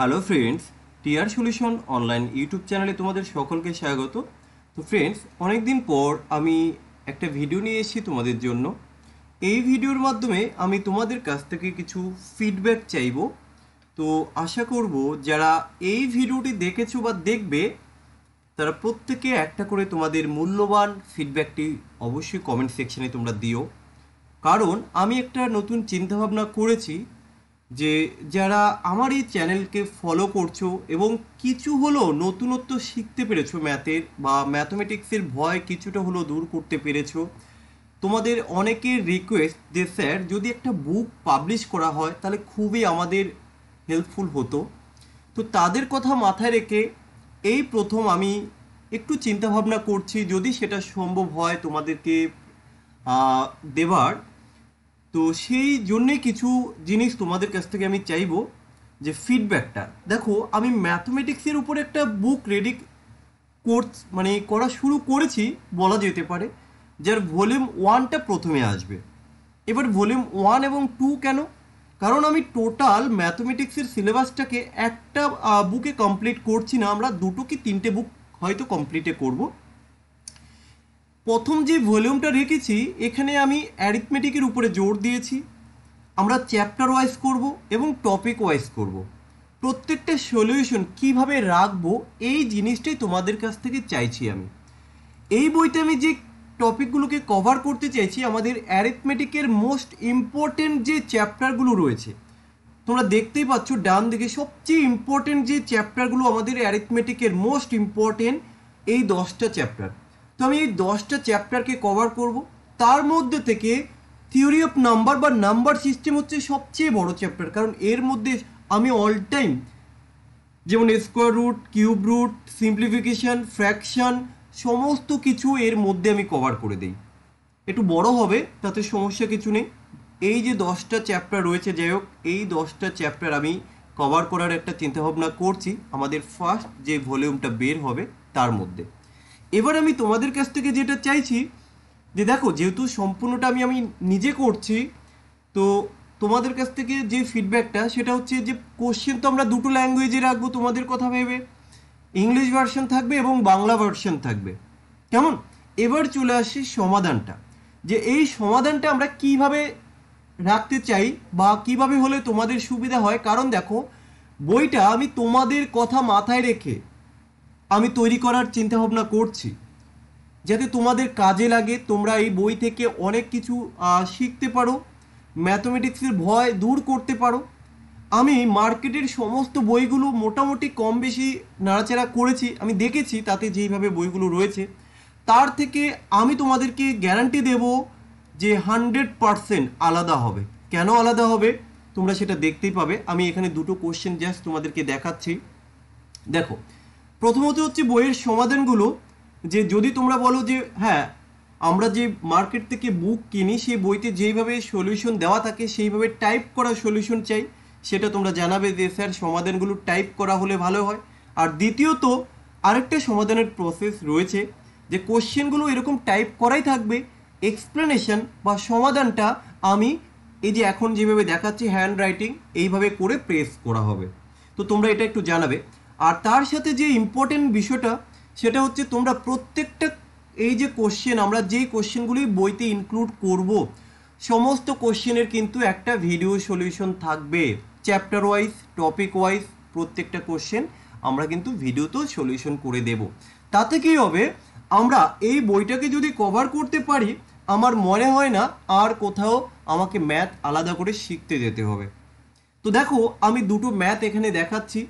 Hello friends TR solution online YouTube চ্যানেলে তোমাদের সকলকে স্বাগত তো ফ্রেন্ডস অনেক দিন পর আমি একটা ভিডিও নিয়ে এসেছি তোমাদের জন্য এই ভিডিওর মাধ্যমে আমি তোমাদের কাছ থেকে কিছু ফিডব্যাক চাইব তো আশা করব যারা এই ভিডিওটি দেখেছো বা দেখবে তারা প্রত্যেকে একটা করে তোমাদের মূল্যবান ফিডব্যাকটি অবশ্যই কমেন্ট সেকশানে তোমরা দিও কারণ আমি একটা নতুন চিন্তাভাবনা করেছি যে যারা আমার এই চ্যানেলকে ফলো করছো এবং কিছু হলো নতুনত্ব শিখতে পেরেছো ম্যাথের বা ম্যাথমেটিক্সের ভয় কিছুটা হলো দূর করতে পেরেছো তোমাদের অনেকের রিকোয়েস্ট যে স্যার যদি একটা বুক পাবলিশ করা হয় তাহলে খুবই আমাদের হেল্পফুল হতো তো তাদের কথা মাথায় রেখে এই প্রথম আমি একটু চিন্তাভাবনা করছি যদি সেটা সম্ভব হয় তোমাদেরকে দেবার তো সেই জন্যে কিছু জিনিস তোমাদের কাছ থেকে আমি চাইবো যে ফিডব্যাকটা দেখো আমি ম্যাথমেটিক্সের উপর একটা বুক রেডি কোর্স মানে করা শুরু করেছি বলা যেতে পারে যার ভলিউম ওয়ানটা প্রথমে আসবে এবার ভলিউম ওয়ান এবং টু কেন কারণ আমি টোটাল ম্যাথমেটিক্সের সিলেবাসটাকে একটা বুকে কমপ্লিট করছি না আমরা দুটো কি তিনটে বুক হয়তো কমপ্লিটে করবো প্রথম যে ভলিউমটা রেখেছি এখানে আমি অ্যারিথমেটিকের উপরে জোর দিয়েছি আমরা চ্যাপ্টার ওয়াইজ করব এবং টপিক ওয়াইজ করব। প্রত্যেকটা সলিউশন কিভাবে রাখবো এই জিনিসটাই তোমাদের কাছ থেকে চাইছি আমি এই বইতে আমি যে টপিকগুলোকে কভার করতে চাইছি আমাদের অ্যারিথমেটিকের মোস্ট ইম্পর্টেন্ট যে চ্যাপ্টারগুলো রয়েছে তোমরা দেখতেই পাচ্ছ ডান দিকে সবচেয়ে ইম্পর্টেন্ট যে চ্যাপ্টারগুলো আমাদের অ্যারিথমেটিকের মোস্ট ইম্পর্টেন্ট এই দশটা চ্যাপ্টার তো আমি এই দশটা চ্যাপ্টারকে কভার করব তার মধ্যে থেকে থিওরি অফ নাম্বার বা নাম্বার সিস্টেম হচ্ছে সবচেয়ে বড় চ্যাপ্টার কারণ এর মধ্যে আমি অল টাইম যেমন square root cube root simplification fraction সমস্ত কিছু এর মধ্যে আমি কভার করে দিই একটু বড় হবে তাতে সমস্যা কিছু নেই এই যে দশটা চ্যাপ্টার রয়েছে যাই হোক এই দশটা চ্যাপ্টার আমি কভার করার একটা চিন্তাভাবনা করছি আমাদের ফার্স্ট যে ভলিউমটা বের হবে তার মধ্যে এবার আমি তোমাদের কাছ থেকে যেটা চাইছি যে দেখো যেহেতু সম্পূর্ণটা আমি আমি নিজে করছি তো তোমাদের কাছ থেকে যে ফিডব্যাকটা সেটা হচ্ছে যে কোশ্চেন তো আমরা দুটো ল্যাঙ্গুয়েজে রাখবো তোমাদের কথা ভেবে ইংলিশ ভার্সন থাকবে এবং বাংলা ভার্সন থাকবে কেমন এবার চলে আসি সমাধানটা যে এই সমাধানটা আমরা কিভাবে রাখতে চাই বা কিভাবে হলে তোমাদের সুবিধা হয় কারণ দেখো বইটা আমি তোমাদের কথা মাথায় রেখে আমি তৈরি করার চিন্তাভাবনা করছি যাতে তোমাদের কাজে লাগে তোমরা এই বই থেকে অনেক কিছু শিখতে পারো ম্যাথমেটিক্সের ভয় দূর করতে পারো আমি মার্কেটের সমস্ত বইগুলো মোটামুটি কম বেশি নাড়াচাড়া করেছি আমি দেখেছি তাতে যেইভাবে বইগুলো রয়েছে তার থেকে আমি তোমাদেরকে গ্যারান্টি দেব যে হান্ড্রেড পারসেন্ট আলাদা হবে কেন আলাদা হবে তোমরা সেটা দেখতেই পাবে আমি এখানে দুটো কোশ্চেন জাস্ট তোমাদেরকে দেখাচ্ছি দেখো প্রথমত হচ্ছে বইয়ের সমাধানগুলো যে যদি তোমরা বলো যে হ্যাঁ আমরা যে মার্কেট থেকে বুক কিনি সেই বইতে যেইভাবে সলিউশন দেওয়া থাকে সেইভাবে টাইপ করা সলিউশন চাই সেটা তোমরা জানাবে যে স্যার সমাধানগুলো টাইপ করা হলে ভালো হয় আর দ্বিতীয়ত আরেকটা সমাধানের প্রসেস রয়েছে যে কোশ্চেনগুলো এরকম টাইপ করাই থাকবে এক্সপ্লেনেশন বা সমাধানটা আমি এই যে এখন যেভাবে দেখাচ্ছি হ্যান্ড রাইটিং এইভাবে করে প্রেস করা হবে তো তোমরা এটা একটু জানাবে আর তার সাথে যে ইম্পর্টেন্ট বিষয়টা সেটা হচ্ছে তোমরা প্রত্যেকটা এই যে কোশ্চেন আমরা যেই কোশ্চেনগুলি বইতে ইনক্লুড করব সমস্ত কোশ্চেনের কিন্তু একটা ভিডিও সলিউশন থাকবে চ্যাপ্টার ওয়াইজ টপিক ওয়াইজ প্রত্যেকটা কোশ্চেন আমরা কিন্তু ভিডিওতেও সলিউশন করে দেব তাতে কি হবে আমরা এই বইটাকে যদি কভার করতে পারি আমার মনে হয় না আর কোথাও আমাকে ম্যাথ আলাদা করে শিখতে যেতে হবে তো দেখো আমি দুটো ম্যাথ এখানে দেখাচ্ছি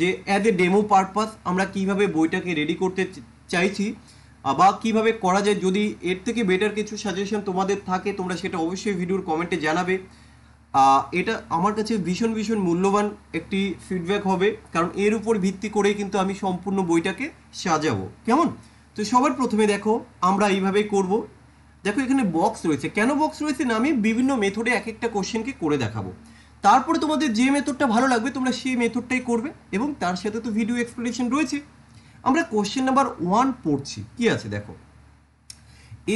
যে অ্যাজ এ ডেমো পারপাস আমরা কিভাবে বইটাকে রেডি করতে চাইছি বা কিভাবে করা যায় যদি এর থেকে বেটার কিছু সাজেশন তোমাদের থাকে তোমরা সেটা অবশ্যই ভিডিওর কমেন্টে জানাবে এটা আমার কাছে ভীষণ ভীষণ মূল্যবান একটি ফিডব্যাক হবে কারণ এর উপর ভিত্তি করেই কিন্তু আমি সম্পূর্ণ বইটাকে সাজাবো কেমন তো সবার প্রথমে দেখো আমরা এইভাবেই করব দেখো এখানে বক্স রয়েছে কেন বক্স রয়েছে না আমি বিভিন্ন মেথডে এক একটা কোশ্চেনকে করে দেখাবো তারপরে তোমাদের যে মেথডটা ভালো লাগবে তোমরা সেই মেথডটাই করবে এবং তার সাথে তো ভিডিও এক্সপ্লেনেশন রয়েছে আমরা কোশ্চেন নাম্বার ওয়ান পড়ছি কি আছে দেখো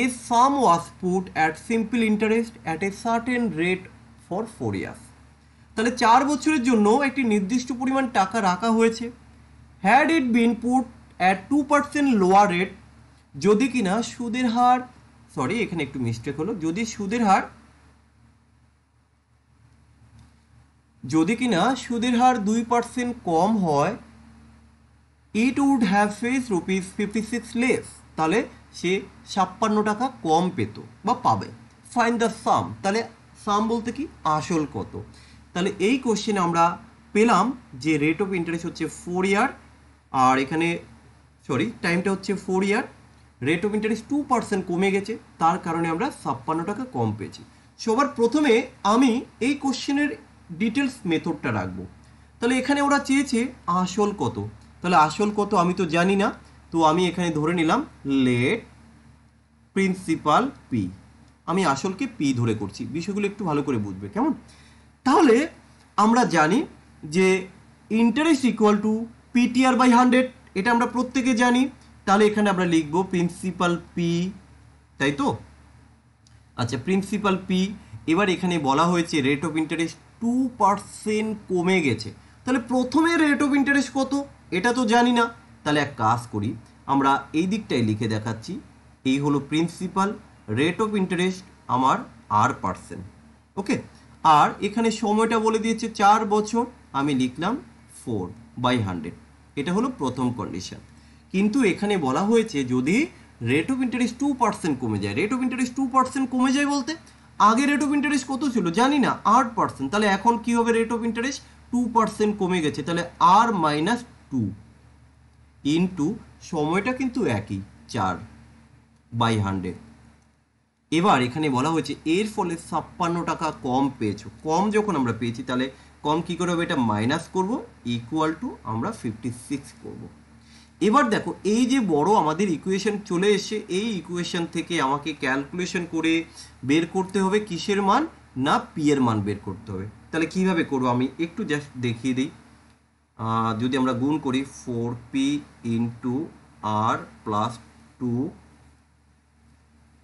a sum was put at simple interest at a certain rate for four years তাহলে চার বছরের জন্য একটি নির্দিষ্ট পরিমাণ টাকা রাখা হয়েছে had it been put at two percent lower rate যদি কিনা সুদের হার সরি এখানে একটু মিস্টেক হলো যদি সুদের হার যদি কিনা সুদের হার দুই পার্সেন্ট কম হয় it would have fetched rupees fifty six less তাহলে সে ছাপ্পান্ন টাকা কম পেত বা পাবে ফাইন দ্য সাম তাহলে সাম বলতে কি আসল কত তাহলে এই কোশ্চেন আমরা পেলাম যে রেট অফ ইন্টারেস্ট হচ্ছে ফোর ইয়ার আর এখানে সরি টাইমটা হচ্ছে four year rate of interest two percent কমে গেছে তার কারণে আমরা ছাপ্পান্ন টাকা কম পেয়েছি সবার প্রথমে আমি এই কোশ্চেনের ডিটেলস মেথডটা রাখবো তাহলে এখানে ওরা চেয়েছে আসল কত তাহলে আসল কত আমি তো জানি না তো আমি এখানে ধরে নিলাম লেট প্রিন্সিপাল পি আমি আসলকে পি ধরে করছি বিষয়গুলো একটু ভালো করে বুঝবে কেমন তাহলে আমরা জানি যে interest equal to PTR by hundred এটা আমরা প্রত্যেকে জানি তাহলে এখানে আমরা লিখব প্রিন্সিপাল পি তাই তো আচ্ছা প্রিন্সিপাল পি এবার এখানে বলা হয়েছে rate of interest two percent কমে গেছে তাহলে প্রথমে রেট অফ ইন্টারেস্ট কত এটা তো জানি না তাহলে এক কাজ করি আমরা এই দিকটাই লিখে দেখাচ্ছি এই হলো প্রিন্সিপাল রেট অফ ইন্টারেস্ট আমার আর পার্সেন্ট ওকে আর এখানে সময়টা বলে দিয়েছে চার বছর আমি লিখলাম ফোর বাই হান্ড্রেড এটা হলো প্রথম কন্ডিশন কিন্তু এখানে বলা হয়েছে যদি rate of interest two percent কমে যায় rate of interest two percent কমে যায় বলতে আগে রেট অফ ইন্টারেস্ট কত ছিল জানি না আট পার্সেন্ট তাহলে এখন কি হবে rate of interest two percent কমে গেছে তাহলে আর মাইনাস টু ইন্টু সময়টা কিন্তু একই চার বাই হান্ড্রেড এবার এখানে বলা হয়েছে এর ফলে ছাপ্পান্ন টাকা কম পেয়েছ কম যখন আমরা পেয়েছি তাহলে কম কী করে হবে এটা মাইনাস করব ইকুয়াল টু আমরা ফিফটি সিক্স করবো এবার দেখো এই যে বড় আমাদের ইকুয়েশন চলে এসে এই ইকুয়েশন থেকে আমাকে ক্যালকুলেশন করে বের করতে হবে কিসের মান না পি এর মান বের করতে হবে তাহলে কিভাবে করব আমি একটু জাস্ট দেখিয়ে দিই যদি আমরা গুণ করি four P into R plus two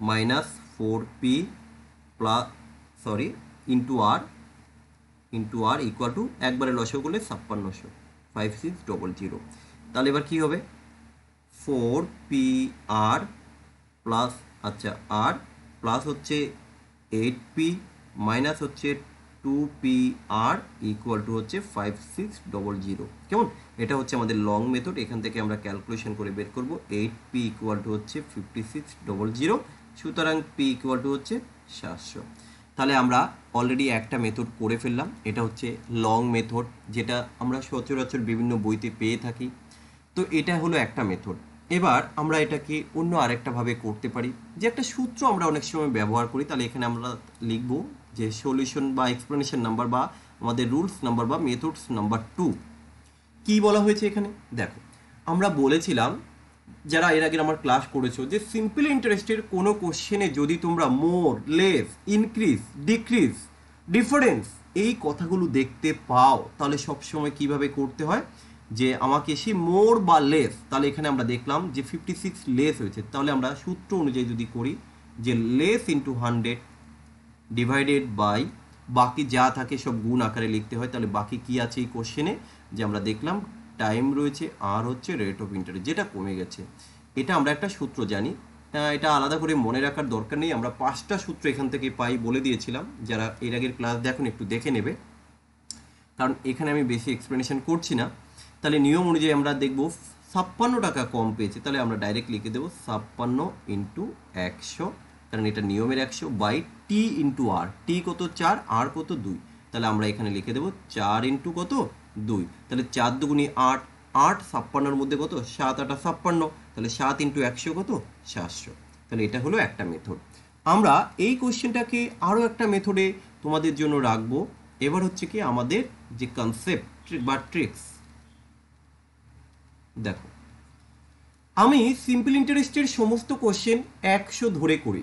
minus four P plus sorry into R into R equal to একবারে নশো করলে ছাপ্পান্নশো ফাইভ সিক্স ডবল জিরো তাহলে এবার কি হবে ফোর পি আর প্লাস আচ্ছা আর প্লাস হচ্ছে এইট পি মাইনাস হচ্ছে two P R equal to হচ্ছে ফাইভ সিক্স ডবল জিরো কেমন এটা হচ্ছে আমাদের লং মেথড এখান থেকে আমরা ক্যালকুলেশন করে বের করব এইট পি ইকুয়াল টু হচ্ছে ফিফটি সিক্স ডবল জিরো সুতরাং পি ইকুয়াল টু হচ্ছে সাতশো তাহলে আমরা অলরেডি একটা মেথড করে ফেললাম এটা হচ্ছে লং মেথড যেটা আমরা সচরাচর বিভিন্ন বইতে পেয়ে থাকি তো এটা হলো একটা মেথড এবার আমরা এটাকে অন্য আরেকটাভাবে করতে পারি যে একটা সূত্র আমরা অনেক সময় ব্যবহার করি তাহলে এখানে আমরা লিখব যে সলিউশন বা এক্সপ্লেনেশন নাম্বার বা আমাদের রুলস নাম্বার বা মেথডস নাম্বার টু কী বলা হয়েছে এখানে দেখো আমরা বলেছিলাম যারা এর আগে আমার ক্লাস করেছো যে সিম্পল ইন্টারেস্টের কোনো কোশ্চেনে যদি তোমরা more less increase decrease difference এই কথাগুলো দেখতে পাও তাহলে সবসময় কিভাবে করতে হয় যে আমাকে সে মোর বা লেস তাহলে এখানে আমরা দেখলাম যে ফিফটি সিক্স লেস হয়েছে তাহলে আমরা সূত্র অনুযায়ী যদি করি যে less into hundred divided by বাকি যা থাকে সব গুণ আকারে লিখতে হয় তাহলে বাকি কি আছে এই কোশ্চেনে যে আমরা দেখলাম টাইম রয়েছে আর হচ্ছে রেট অফ ইন্টারেস্ট যেটা কমে গেছে এটা আমরা একটা সূত্র জানি এটা আলাদা করে মনে রাখার দরকার নেই আমরা পাঁচটা সূত্র এখান থেকে পাই বলে দিয়েছিলাম যারা এর আগের ক্লাস দেখুন একটু দেখে নেবে কারণ এখানে আমি বেশি এক্সপ্লেনেশন করছি না তাহলে নিয়ম অনুযায়ী আমরা দেখব ছাপ্পান্ন টাকা কম পেয়েছে তাহলে আমরা ডাইরেক্ট লিখে দেবো ছাপ্পান্ন ইন্টু একশো কারণ এটা নিয়মের একশো বাই টি ইন্টু আর টি কত চার আর কত দুই তাহলে আমরা এখানে লিখে দেবো চার ইন্টু কত দুই তাহলে চার দুগুণি আট আট ছাপ্পান্নর মধ্যে কত সাত আটা ছাপ্পান্ন তাহলে সাত ইন্টু একশো কত সাতশো তাহলে এটা হলো একটা মেথড আমরা এই কোশ্চেনটাকে আরও একটা মেথডে তোমাদের জন্য রাখবো এবার হচ্ছে কি আমাদের যে কনসেপ্ট বা ট্রিক্স দেখো আমি সিম্পল ইন্টারেস্টের সমস্ত কোশ্চেন একশো ধরে করি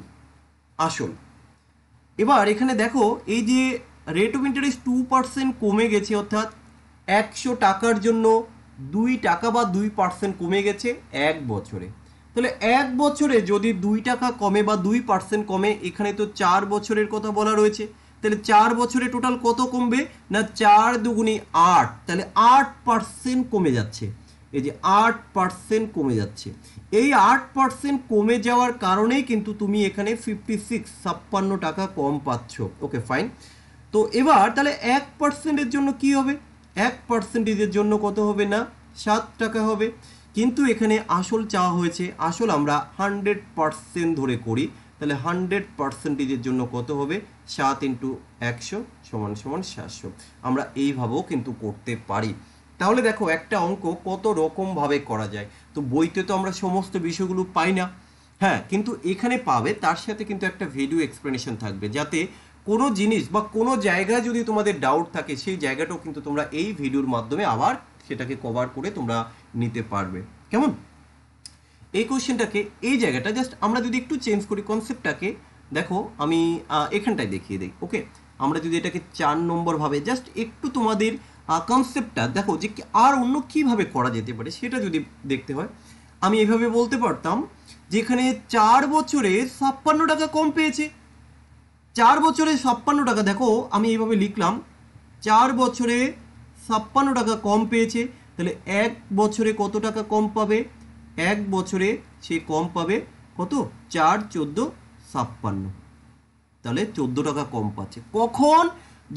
আসল এবার এখানে দেখো এই যে rate of interest two percent কমে গেছে অর্থাৎ একশো টাকার জন্য দুই টাকা বা দুই পার্সেন্ট কমে গেছে এক বছরে তাহলে এক বছরে যদি দুই টাকা কমে বা দুই পার্সেন্ট কমে এখানে তো চার বছরের কথা বলা রয়েছে তাহলে চার বছরে টোটাল কত কমবে না চার দুগুণি আট তাহলে আট পার্সেন্ট কমে যাচ্ছে এই যে আট পার্সেন্ট কমে যাচ্ছে এই আট পার্সেন্ট কমে যাওয়ার কারণেই কিন্তু তুমি এখানে ফিফটি সিক্স ছাপ্পান্ন টাকা কম পাচ্ছ ওকে ফাইন তো এবার তাহলে এক পার্সেন্টের জন্য কি হবে এক পার্সেন্টেজের জন্য কত হবে না সাত টাকা হবে কিন্তু এখানে আসল চাওয়া হয়েছে আসল আমরা হান্ড্রেড পার্সেন্ট ধরে করি তাহলে হান্ড্রেড পার্সেন্টেজের জন্য কত হবে সাত ইন্টু একশো সমান সমান সাতশো আমরা এইভাবেও কিন্তু করতে পারি তাহলে দেখো একটা অঙ্ক কত রকমভাবে করা যায় তো বইতে তো আমরা সমস্ত বিষয়গুলো পাই না হ্যাঁ কিন্তু এখানে পাবে তার সাথে কিন্তু একটা ভিডিও এক্সপ্লেনেশন থাকবে যাতে কোনো জিনিস বা কোনো জায়গায় যদি তোমাদের ডাউট থাকে সেই জায়গাটাও কিন্তু তোমরা এই ভিডিওর মাধ্যমে আবার সেটাকে কভার করে তোমরা নিতে পারবে কেমন এই কোয়েশ্চেনটাকে এই জায়গাটা জাস্ট আমরা যদি একটু চেঞ্জ করি কনসেপ্টটাকে দেখো আমি এখানটায় দেখিয়ে দিই ওকে আমরা যদি এটাকে চার নম্বরভাবে জাস্ট একটু তোমাদের কনসেপ্টটা দেখো যে আর অন্য কিভাবে করা যেতে পারে সেটা যদি দেখতে হয় আমি এভাবে বলতে পারতাম যেখানে চার বছরে ছাপ্পান্ন টাকা কম পেয়েছে চার বছরে ছাপ্পান্ন টাকা দেখো আমি এইভাবে লিখলাম চার বছরে ছাপ্পান্ন টাকা কম পেয়েছে তাহলে এক বছরে কত টাকা কম পাবে এক বছরে সে কম পাবে কত চার চোদ্দো ছাপ্পান্ন তাহলে চোদ্দো টাকা কম পাচ্ছে কখন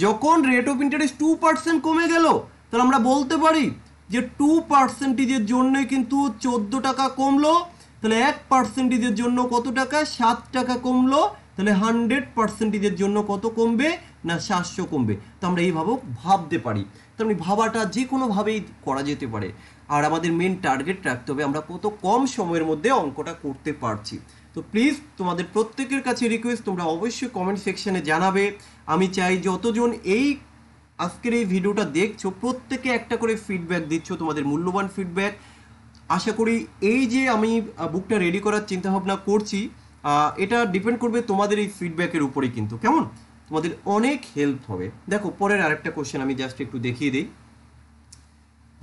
যখন rate of interest two percent কমে গেল তাহলে আমরা বলতে পারি যে টু পার্সেন্টেজের জন্যে কিন্তু চোদ্দো টাকা কমলো তাহলে এক পার্সেন্টেজের জন্য কত টাকা সাত টাকা কমলো তাহলে হান্ড্রেড পার্সেন্টেজের জন্য কত কমবে না সাতশো কমবে তো আমরা এইভাবেও ভাবতে পারি তো আপনি ভাবাটা যে কোনোভাবেই করা যেতে পারে আর আমাদের মেন টার্গেট রাখতে হবে আমরা কত কম সময়ের মধ্যে অঙ্কটা করতে পারছি তো প্লিজ তোমাদের প্রত্যেকের কাছে রিকোয়েস্ট তোমরা অবশ্যই কমেন্ট সেকশানে জানাবে আমি চাই যতজন এই আজকের এই ভিডিওটা দেখছো প্রত্যেকে একটা করে ফিডব্যাক দিচ্ছ তোমাদের মূল্যবান ফিডব্যাক আশা করি এই যে আমি বুকটা রেডি করার চিন্তাভাবনা করছি এটা ডিপেন্ড করবে তোমাদের এই ফিডব্যাকের উপরে কিন্তু কেমন তোমাদের অনেক হেল্প হবে দেখো পরের আরেকটা কোশ্চেন আমি জাস্ট একটু দেখিয়ে দিই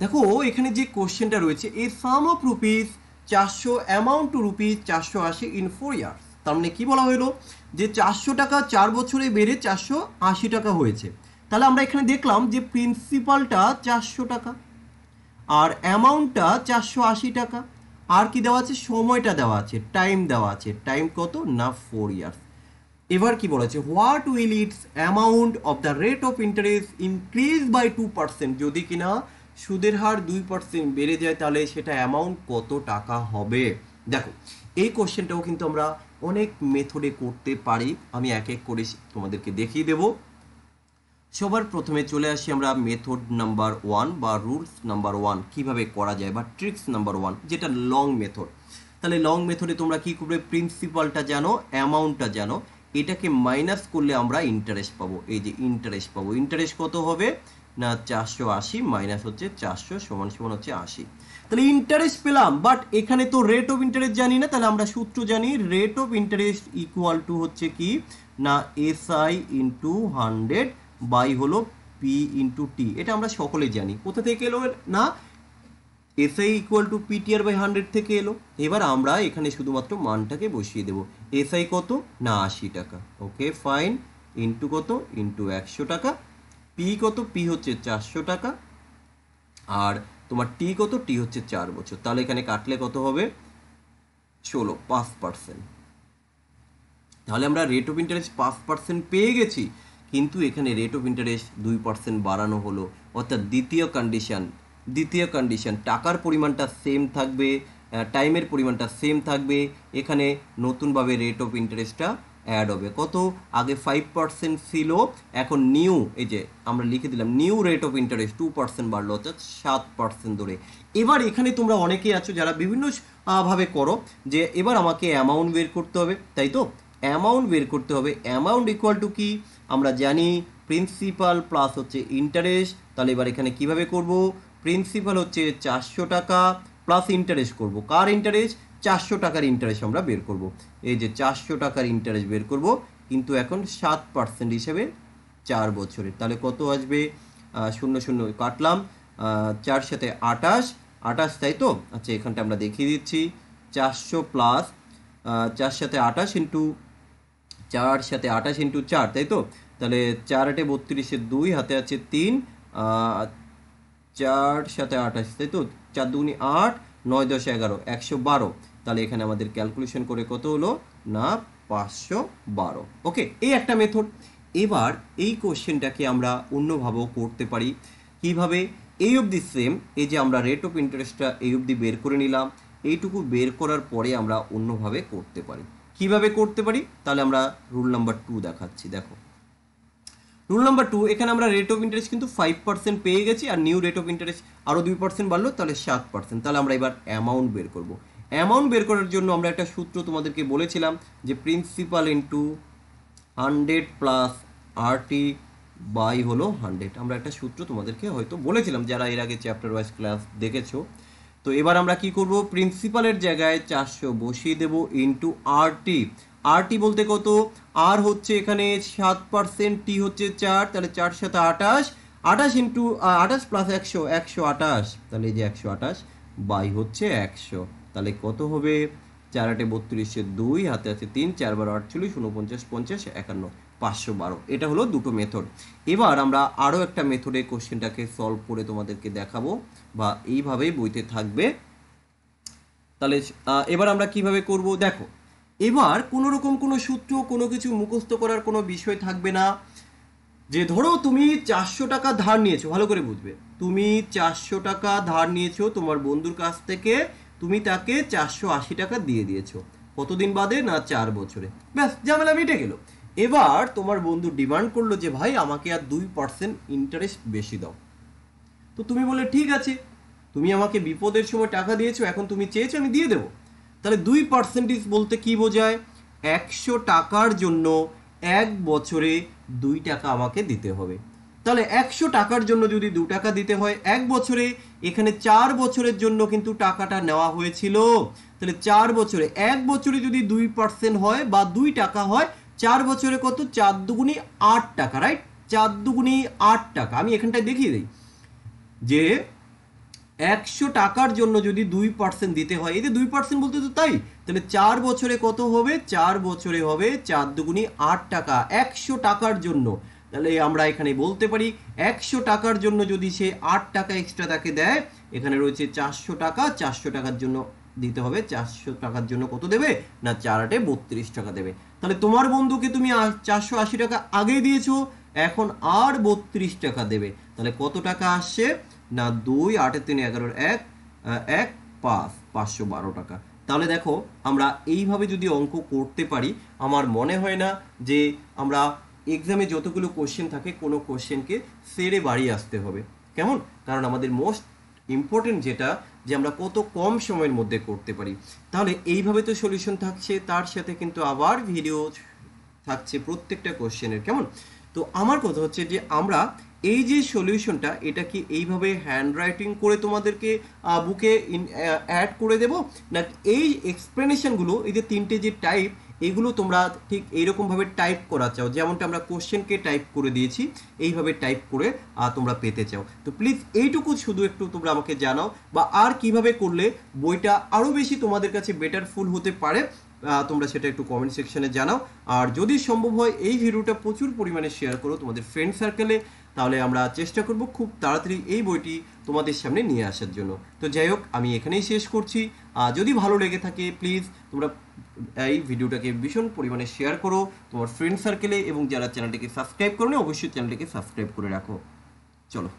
দেখো এখানে যে কোশ্চেনটা রয়েছে এ সাম অফ রুপিস চারশো অ্যামাউন্ট টু রুপিজ চারশো আশি ইন ফোর ইয়ার্স তার মানে কী বলা হলো যে চারশো টাকা চার বছরে বেড়ে চারশো আশি টাকা হয়েছে তাহলে আমরা এখানে দেখলাম যে প্রিন্সিপালটা চারশো টাকা আর অ্যামাউন্টটা চারশো আশি টাকা আর কি দেওয়া আছে সময়টা দেওয়া আছে টাইম দেওয়া আছে টাইম কত না ফোর ইয়ার্স এবার কি বলেছে what will its amount of the rate of interest increase by two percent যদি কিনা সুদের হার দুই পার্সেন্ট বেড়ে যায় তাহলে সেটা অ্যামাউন্ট কত টাকা হবে দেখো এই কোশ্চেনটাও কিন্তু আমরা অনেক মেথডে করতে পারি আমি এক এক করে তোমাদেরকে দেখিয়ে দেব সবার প্রথমে চলে আসি আমরা মেথড নাম্বার ওয়ান বা রুলস নাম্বার ওয়ান কীভাবে করা যায় বা ট্রিক্স নাম্বার ওয়ান যেটা লং মেথড তাহলে লং মেথডে তোমরা কী করবে প্রিন্সিপালটা জানো অ্যামাউন্টটা জানো এটাকে মাইনাস করলে আমরা ইন্টারেস্ট পাবো এই যে ইন্টারেস্ট পাবো ইন্টারেস্ট কত হবে না চারশো আশি মাইনাস হচ্ছে চারশো সমান সমান হচ্ছে আশি তাহলে ইন্টারেস্ট পেলাম বাট এখানে তো রেট অফ ইন্টারেস্ট জানি না তাহলে আমরা সূত্র জানি rate of interest equal to হচ্ছে কি না S I into hundred by হলো পি ইন্টু টি এটা আমরা সকলে জানি কোথা থেকে এলো না S I equal to P T R by hundred থেকে এলো এবার আমরা এখানে শুধুমাত্র মানটাকে বসিয়ে দেবো এস আই কত না আশি টাকা ওকে ফাইন ইন্টু কত ইন্টু একশো টাকা পি কত পি হচ্ছে চারশো টাকা আর তোমার টি কত টি হচ্ছে চার বছর তাহলে এখানে কাটলে কত হবে ষোলো পাঁচ পার্সেন্ট তাহলে আমরা রেট অফ ইন্টারেস্ট পাঁচ পার্সেন্ট পেয়ে গেছি কিন্তু এখানে রেট অফ ইন্টারেস্ট দুই পার্সেন্ট বাড়ানো হলো অর্থাৎ দ্বিতীয় কন্ডিশন দ্বিতীয় কন্ডিশন টাকার পরিমাণটা সেম থাকবে টাইমের পরিমাণটা সেম থাকবে এখানে নতুনভাবে রেট অফ ইন্টারেস্টটা অ্যাড হবে কত আগে ফাইভ পার্সেন্ট ছিল এখন নিউ এই যে আমরা লিখে দিলাম new rate of interest two percent বাড়লো অর্থাৎ সাত পার্সেন্ট ধরে এবার এখানে তোমরা অনেকেই আছো যারা বিভিন্ন ভাবে করো যে এবার আমাকে অ্যামাউন্ট বের করতে হবে তাই তো অ্যামাউন্ট বের করতে হবে অ্যামাউন্ট ইকুয়াল টু কি আমরা জানি প্রিন্সিপাল প্লাস হচ্ছে ইন্টারেস্ট তাহলে এবার এখানে কিভাবে করব প্রিন্সিপাল হচ্ছে চারশো টাকা প্লাস ইন্টারেস্ট করব কার ইন্টারেস্ট চারশো টাকার ইন্টারেস্ট আমরা বের করব এই যে চারশো টাকার ইন্টারেস্ট বের করব কিন্তু এখন সাত পার্সেন্ট হিসেবে চার বছরের তাহলে কত আসবে শূন্য শূন্য কাটলাম চার সাথে আটাশ আটাশ তাই তো আচ্ছা এখানটা আমরা দেখিয়ে দিচ্ছি চারশো প্লাস চার সাথে আটাশ ইন্টু চার সাথে আটাশ ইন্টু চার তাই তো তাহলে চার আটে বত্রিশে দুই হাতে আছে তিন চার সাথে আটাশ তাই তো চার দুগুনি আট নয় দশ এগারো একশো বারো তাহলে এখানে আমাদের ক্যালকুলেশন করে কত হলো না পাঁচশো বারো ওকে এই একটা মেথড এবার এই কোশ্চেনটাকে আমরা অন্যভাবেও করতে পারি কিভাবে এই অবধি সেম এই যে আমরা রেট অফ ইন্টারেস্টটা এই অবধি বের করে নিলাম এইটুকু বের করার পরে আমরা অন্যভাবে করতে পারি কিভাবে করতে পারি তাহলে আমরা রুল নাম্বার টু দেখাচ্ছি দেখো রুল নাম্বার টু এখানে আমরা রেট অফ ইন্টারেস্ট কিন্তু ফাইভ পার্সেন্ট পেয়ে গেছি আর নিউ রেট অফ ইন্টারেস্ট আরও দুই পার্সেন্ট বাড়লো তাহলে সাত পার্সেন্ট তাহলে আমরা এবার অ্যামাউন্ট বের করবো অ্যামাউন্ট বের করার জন্য আমরা একটা সূত্র তোমাদেরকে বলেছিলাম যে principal into hundred plus RT by হলো হান্ড্রেড আমরা একটা সূত্র তোমাদেরকে হয়তো বলেছিলাম যারা এর আগে চ্যাপ্টার ওয়াইজ ক্লাস দেখেছো তো এবার আমরা কি করব প্রিন্সিপালের জায়গায় চারশো বসিয়ে দেব ইন্টু আরটি আরটি বলতে কত আর হচ্ছে এখানে সাত পার্সেন্ট টি হচ্ছে চার তাহলে চার সাথে আটাশ আটাশ ইন্টু আটাশ প্লাস একশো একশো আটাশ তাহলে এই যে একশো আটাশ বাই হচ্ছে একশো তাহলে কত হবে চার আটে বত্রিশে দুই হাতে আছে তিন চার বারো আটচল্লিশ উনপঞ্চাশ পঞ্চাশ একান্ন পাঁচশো বারো এটা হলো দুটো মেথড এবার আমরা আরও একটা মেথডে কোশ্চেনটাকে সলভ করে তোমাদেরকে দেখাবো বা এইভাবেই বইতে থাকবে তাহলে এবার আমরা কিভাবে করব দেখো এবার কোনো রকম কোনো সূত্র কোনো কিছু মুখস্থ করার কোনো বিষয় থাকবে না যে ধরো তুমি চারশো টাকা ধার নিয়েছো ভালো করে বুঝবে তুমি চারশো টাকা ধার নিয়েছো তোমার বন্ধুর কাছ থেকে তুমি তাকে চারশো আশি টাকা দিয়ে দিয়েছো কতদিন বাদে না চার বছরে ব্যাস ঝামেলা মিটে গেল এবার তোমার বন্ধু ডিমান্ড করলো যে ভাই আমাকে আর দুই পার্সেন্ট ইন্টারেস্ট বেশি দাও তো তুমি বলে ঠিক আছে তুমি আমাকে বিপদের সময় টাকা দিয়েছো এখন তুমি চেয়েছো আমি দিয়ে দেবো তাহলে দুই পার্সেন্টেজ বলতে কি বোঝায় একশো টাকার জন্য এক বছরে দুই টাকা আমাকে দিতে হবে তাহলে একশো টাকার জন্য যদি দু টাকা দিতে হয় এক বছরে এখানে চার বছরের জন্য কিন্তু টাকাটা নেওয়া হয়েছিল তাহলে চার বছরে এক বছরে যদি দুই পার্সেন্ট হয় বা দুই টাকা হয় চার বছরে কত চার দুগুণি আট টাকা রাইট চার দুগুণি আট টাকা আমি এখানটায় দেখিয়ে দিই যে একশো টাকার জন্য যদি দুই পার্সেন্ট দিতে হয় এই যে দুই পার্সেন্ট বলতে তো তাই তাহলে চার বছরে কত হবে চার বছরে হবে চার দুগুণি আট টাকা একশো টাকার জন্য তাহলে আমরা এখানে বলতে পারি একশো টাকার জন্য যদি সে আট টাকা এক্সট্রা তাকে দেয় এখানে রয়েছে চারশো টাকা চারশো টাকার জন্য দিতে হবে চারশো টাকার জন্য কত দেবে না চার আটে বত্রিশ টাকা দেবে তাহলে তোমার বন্ধুকে তুমি চারশো আশি টাকা আগে দিয়েছো এখন আর বত্রিশ টাকা দেবে তাহলে কত টাকা আসছে না দুই আটের তিন এগারোর এক এক পাঁচ পাঁচশো বারো টাকা তাহলে দেখো আমরা এইভাবে যদি অঙ্ক করতে পারি আমার মনে হয় না যে আমরা এক্সামে যতগুলো কোশ্চেন থাকে কোনো কোশ্চেনকে সেরে বাড়িয়ে আসতে হবে কেমন কারণ আমাদের মোস্ট ইম্পর্টেন্ট যেটা যে আমরা কত কম সময়ের মধ্যে করতে পারি তাহলে এইভাবে তো সলিউশন থাকছে তার সাথে কিন্তু আবার ভিডিও থাকছে প্রত্যেকটা কোশ্চেনের কেমন তো আমার কথা হচ্ছে যে আমরা এই যে সলিউশনটা এটা কি এইভাবে হ্যান্ড রাইটিং করে তোমাদেরকে বুকে ইন অ্যাড করে দেব না এই এক্সপ্লেনেশনগুলো এই যে তিনটে যে টাইপ এগুলো তোমরা ঠিক এইরকমভাবে টাইপ করা চাও যেমনটা আমরা কোশ্চেনকে টাইপ করে দিয়েছি এইভাবে টাইপ করে তোমরা পেতে চাও তো প্লিজ এইটুকু শুধু একটু তোমরা আমাকে জানাও বা আর কিভাবে করলে বইটা আরও বেশি তোমাদের কাছে বেটারফুল হতে পারে তোমরা সেটা একটু কমেন্ট সেকশনে জানাও আর যদি সম্ভব হয় এই ভিডিওটা প্রচুর পরিমাণে শেয়ার করো তোমাদের ফ্রেন্ড সার্কেলে তাহলে আমরা চেষ্টা করব খুব তাড়াতাড়ি এই বইটি তোমাদের সামনে নিয়ে আসার জন্য তো যাই হোক আমি এখানেই শেষ করছি যদি ভালো লেগে থাকে প্লিজ তোমরা এই ভিডিওটাকে ভীষণ পরিমাণে শেয়ার করো তোমার ফ্রেন্ড সার্কেলে এবং যারা চ্যানেলটিকে সাবস্ক্রাইব করো অবশ্যই চ্যানেলটিকে সাবস্ক্রাইব করে রাখো চলো